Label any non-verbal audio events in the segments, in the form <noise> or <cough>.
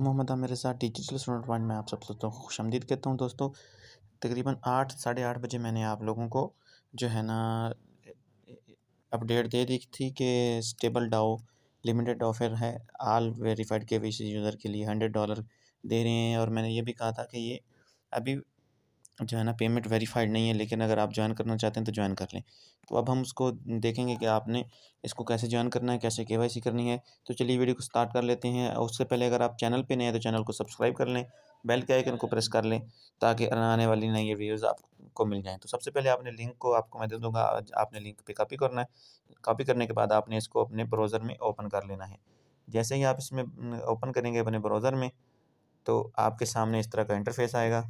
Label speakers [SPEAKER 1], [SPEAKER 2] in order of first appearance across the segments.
[SPEAKER 1] मोहम्मद मेरे साथ digital student point में आप सब दोस्तों को खुश आमदीद कहता हूँ दोस्तों तकरीबन आठ साढ़े आठ बजे मैंने आप लोगों को जो है ना अपडेट दे दी थी कि स्टेबल डाओ लिमिटेड ऑफर है आल वेरीफाइड के वी यूज़र के लिए हंड्रेड डॉलर दे रहे हैं और मैंने ये भी कहा था कि ये अभी जो है ना पेमेंट वेरीफाइड नहीं है लेकिन अगर आप ज्वाइन करना चाहते हैं तो ज्वाइन कर लें तो अब हम उसको देखेंगे कि आपने इसको कैसे ज्वाइन करना है कैसे केवाईसी करनी है तो चलिए वीडियो को स्टार्ट कर लेते हैं और उससे पहले अगर आप चैनल पे नए हैं तो चैनल को सब्सक्राइब कर लें बेल के आइकन को प्रेस कर लें ताकि आने वाली नई वीडियोज़ आपको मिल जाएँ तो सबसे पहले आपने लिंक को आपको मैं दे दूँगा आपने लिंक पर कापी करना है कापी करने के बाद आपने इसको अपने ब्राउज़र में ओपन कर लेना है जैसे ही आप इसमें ओपन करेंगे अपने ब्राउज़र में तो आपके सामने इस तरह का इंटरफेस आएगा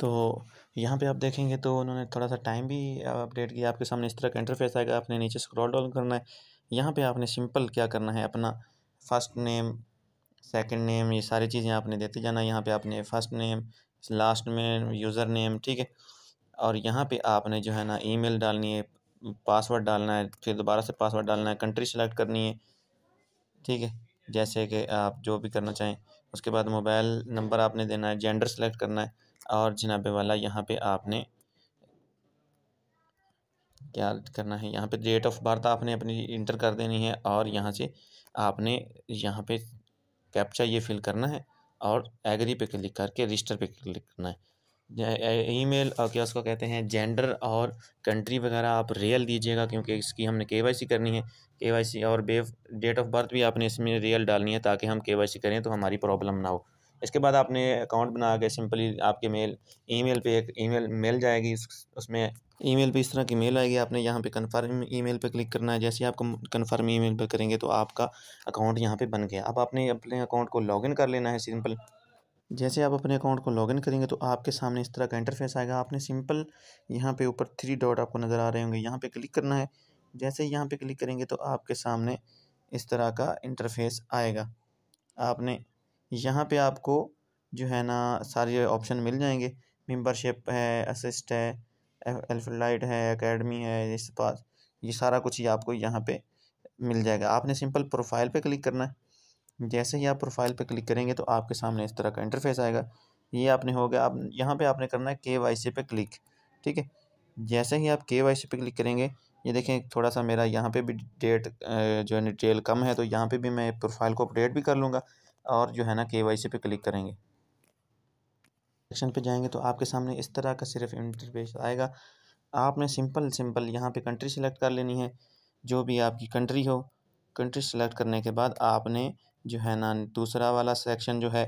[SPEAKER 1] तो यहाँ पे आप देखेंगे तो उन्होंने थोड़ा सा टाइम भी अपडेट किया आपके सामने इस तरह का इंटरफेस आएगा आपने नीचे स्क्रॉल डाउन करना है यहाँ पे आपने सिंपल क्या करना है अपना फर्स्ट नेम सेकंड नेम ये सारी चीज़ें आपने देते जाना यहाँ पे आपने फर्स्ट नेम लास्ट में यूज़र नेम ठीक है और यहाँ पर आपने जो है ना ई डालनी है पासवर्ड डालना है फिर दोबारा से पासवर्ड डालना है कंट्री सेलेक्ट करनी है ठीक है जैसे कि आप जो भी करना चाहें उसके बाद मोबाइल नंबर आपने देना है जेंडर सेलेक्ट करना है और जनाब वाला यहाँ पे आपने क्या करना है यहाँ पे डेट ऑफ बर्थ आपने अपनी इंटर कर देनी है और यहाँ से आपने यहाँ पे कैप्चा ये फिल करना है और एग्री पे क्लिक करके रजिस्टर पे क्लिक करना है ईमेल और क्या उसको कहते हैं जेंडर और कंट्री वगैरह आप रियल दीजिएगा क्योंकि इसकी हमने सी करनी है सी और बेफ डेट ऑफ बर्थ भी आपने इसमें रियल डालनी है ताकि हम सी करें तो हमारी प्रॉब्लम ना हो इसके बाद आपने अकाउंट बना के सिंपली आपके मेल ईमेल पे एक ईमेल मेल जाएगी उसमें ईमेल पे इस तरह की मेल आएगी आपने यहाँ पे कंफर्म ईमेल पे क्लिक करना है जैसे ही कन्फर्म कंफर्म ईमेल पे करेंगे तो आपका अकाउंट यहाँ पे बन गया अब आपने अपने अकाउंट को लॉगिन कर लेना है सिंपल जैसे आप अपने अकाउंट को लॉगिन करेंगे तो आपके सामने इस तरह का इंटरफेस आएगा आपने सिंपल यहाँ पे ऊपर थ्री डॉट आपको नज़र आ रहे होंगे यहाँ पे क्लिक करना है जैसे ही यहाँ पे क्लिक करेंगे तो आपके सामने इस तरह का इंटरफेस आएगा आपने यहाँ पे आपको जो है ना सारे ऑप्शन मिल जाएंगे मेंबरशिप है असिस्ट है एल्फलाइट है एकेडमी है इस पास तो ये सारा कुछ ही आपको यहाँ पे मिल जाएगा आपने सिंपल प्रोफाइल पे क्लिक करना है जैसे ही आप प्रोफाइल पे क्लिक करेंगे तो आपके सामने इस तरह का इंटरफेस आएगा ये आपने हो गया आप यहाँ पर आपने करना है के वाई सी पे क्लिक ठीक है जैसे ही आप के वाई सी पे क्लिक करेंगे ये देखें थोड़ा सा मेरा यहाँ पे भी डेट जो है डिटेल कम है तो यहाँ पे भी मैं प्रोफाइल को अपडेट भी कर लूँगा और जो है ना के वाई सी पे क्लिक करेंगे सेक्शन पे जाएंगे तो आपके सामने इस तरह का सिर्फ इंटरफेस आएगा आपने सिंपल सिंपल यहाँ पे कंट्री सेलेक्ट कर लेनी है जो भी आपकी कंट्री हो कंट्री सेलेक्ट करने के बाद आपने जो है ना दूसरा वाला सेक्शन जो है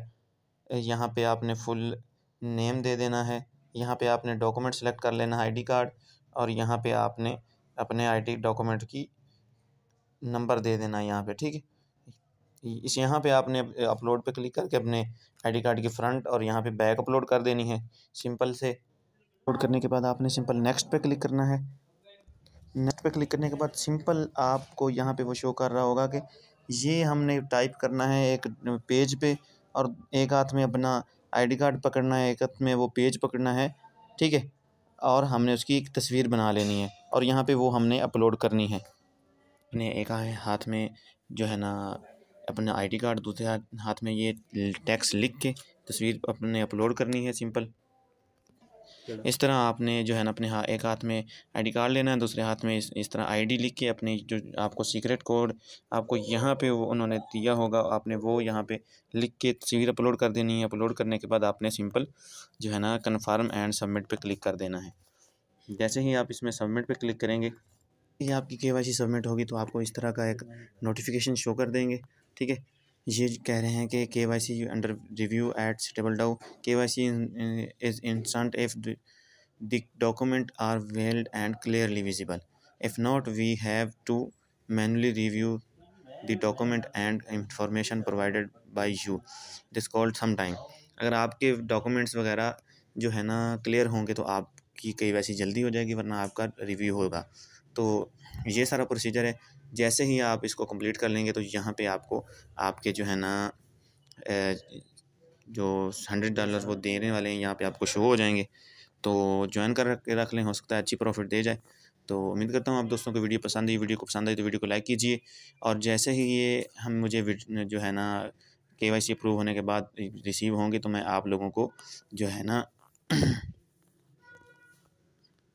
[SPEAKER 1] यहाँ पे आपने फुल नेम दे देना है यहाँ पे आपने डॉक्यूमेंट सेलेक्ट कर लेना है डी कार्ड और यहाँ पे आपने अपने आईडी डॉक्यूमेंट की नंबर दे देना है यहाँ पे ठीक है इस यहाँ पे आपने अपलोड पे क्लिक करके अपने आईडी कार्ड की फ्रंट और यहाँ पे बैक अपलोड कर देनी है सिंपल से अपलोड करने के बाद आपने सिंपल नेक्स्ट पे क्लिक करना है नेक्स्ट पे क्लिक करने के बाद सिंपल आपको यहाँ पे वो शो कर रहा होगा कि ये हमने टाइप करना है एक पेज पे और एक हाथ में अपना आईडी कार्ड पकड़ना है एक हाथ में वो पेज पकड़ना है ठीक है और हमने उसकी एक तस्वीर बना लेनी है और यहाँ पे वो हमने अपलोड करनी है अपने एक हाथ में जो है ना अपना आईडी कार्ड दूसरे हाथ में ये टैक्स लिख के तस्वीर अपने अपलोड करनी है सिंपल इस तरह आपने जो है ना अपने हाँ एक हाथ में आईडी कार्ड लेना है दूसरे हाथ में इस, इस तरह आईडी लिख के अपने जो आपको सीक्रेट कोड आपको यहाँ पे वो उन्होंने दिया होगा आपने वो यहाँ पे लिख के तस्वीर अपलोड कर देनी है अपलोड करने के बाद आपने सिंपल जो है ना कन्फर्म एंड सबमिट पर क्लिक कर देना है जैसे ही आप इसमें सबमिट पर क्लिक करेंगे ये आपकी के सबमिट होगी तो आपको इस तरह का एक नोटिफिकेशन शो कर देंगे ठीक है ये कह रहे हैं कि K Y C under review at suitable dow K Y C is instant if the document are valid and clearly visible if not we have to manually review the document and information provided by you this could some time अगर आपके documents वगैरह जो है ना clear होंगे तो आपकी कई वैसी जल्दी हो जाएगी वरना आपका रिव्यू होगा तो ये सारा प्रोसीजर है जैसे ही आप इसको कंप्लीट कर लेंगे तो यहाँ पे आपको आपके जो है ना जो हंड्रेड डॉलर वो देने वाले हैं यहाँ पे आपको शो हो जाएंगे तो ज्वाइन कर रख रख लें हो सकता है अच्छी प्रॉफिट दे जाए तो उम्मीद करता हूँ आप दोस्तों को वीडियो पसंद आई वीडियो को पसंद आई तो वीडियो को लाइक कीजिए और जैसे ही ये हम मुझे जो है ना के वाई सी अप्रूव होने के बाद रिसीव होंगे तो मैं आप लोगों को जो है ना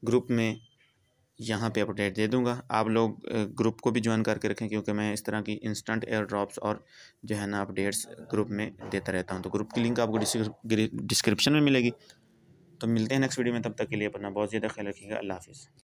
[SPEAKER 1] ग्रुप <clears throat> में यहाँ पे अपडेट दे दूँगा आप लोग ग्रुप को भी ज्वाइन करके रखें क्योंकि मैं इस तरह की इंस्टेंट एयर ड्रॉप्स और जो है ना अपडेट्स ग्रुप में देता रहता हूँ तो ग्रुप की लिंक आपको डिस्क्रिप्शन में मिलेगी तो मिलते हैं नेक्स्ट वीडियो में तब तक के लिए अपना बहुत ज़्यादा ख्याल रखिएगा अल्लाह हाफिज़